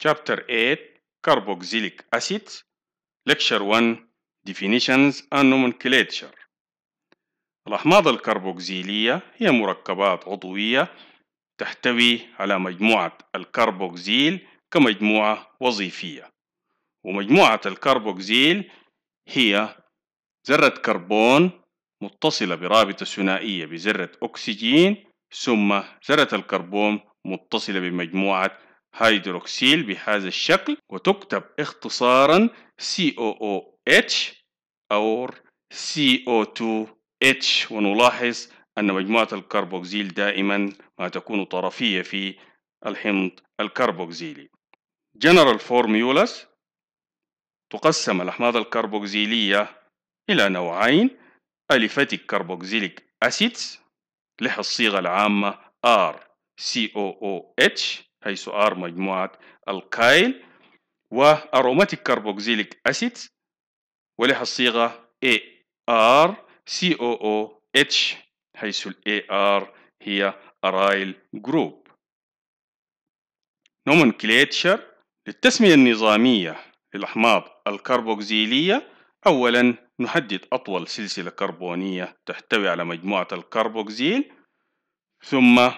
Chapter 8 Carboxylic Acids Lecture 1 Definitions and Nomenclature الأحماض الكربوكسيلية هي مركبات عضوية تحتوي على مجموعة الكربوكسيل كمجموعة وظيفية ومجموعة الكربوكسيل هي ذرة كربون متصلة برابطة ثنائية بذرة أكسجين ثم ذرة الكربون متصلة بمجموعة هيدروكسيل بهذا الشكل وتكتب اختصارا COOH أو CO2H ونلاحظ أن مجموعة الكربوكسيل دائما ما تكون طرفية في الحمض الكربوكسيلي General Formulas تقسم الأحماض الكربوكسيلية إلى نوعين أليفاتيك كربوكسيليك أسيدز لها الصيغة العامة R COOH حيث R مجموعة الكايل وأروماتيك كربوكسيليك أسيد ولها الصيغة ARCOOH حيث الـ AR هي أرايل جروب نومنكليتشر للتسمية النظامية للأحماض الكربوكزيلية أولا نحدد أطول سلسلة كربونية تحتوي على مجموعة الكربوكزيل ثم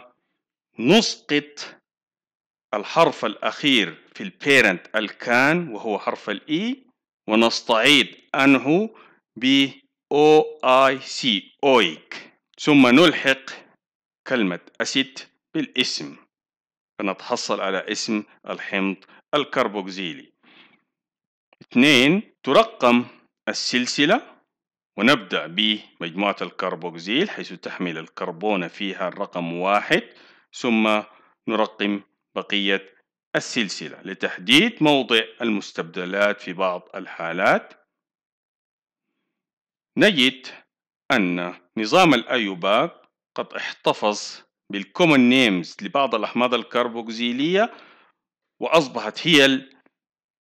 نسقط الحرف الأخير في البيرنت الكان وهو حرف الإي e، ونستعيد أنه ب O I C أويك ثم نلحق كلمة أسيت بالاسم فنتحصل على اسم الحمض الكربوكسيلي اثنين ترقم السلسلة ونبدأ بمجموعة الكربوكسيل حيث تحمل الكربون فيها الرقم واحد ثم نرقم بقية السلسلة لتحديد موضع المستبدلات في بعض الحالات نجد أن نظام الأيوباك قد احتفظ بالكومن نيمز لبعض الأحماض الكربوكزيلية وأصبحت هي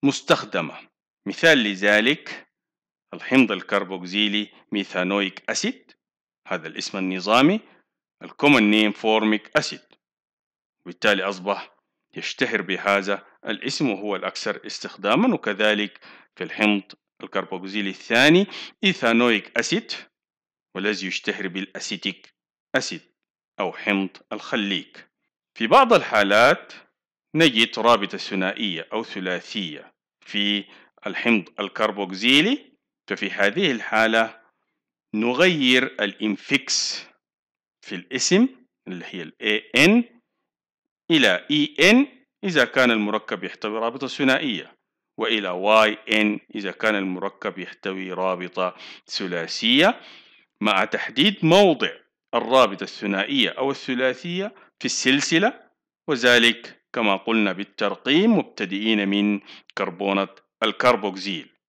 المستخدمة مثال لذلك الحمض الكربوكزيلي ميثانويك أسيد هذا الاسم النظامي الكومن نيم فورميك أسيد وبالتالي أصبح يشتهر بهذا الاسم وهو الأكثر استخداما وكذلك في الحمض الكربوكسيلي الثاني إيثانويك أسيد والذي يشتهر بالأسيتيك أسيد أو حمض الخليك في بعض الحالات نجد رابطة ثنائية أو ثلاثية في الحمض الكربوكسيلي ففي هذه الحالة نغير الانفكس في الاسم اللي هي الـ AN إلى EN إذا كان المركب يحتوي رابطة ثنائية وإلى YN إذا كان المركب يحتوي رابطة ثلاثية مع تحديد موضع الرابطة الثنائية أو الثلاثية في السلسلة وذلك كما قلنا بالترقيم مبتدئين من كربونة الكربوكسيل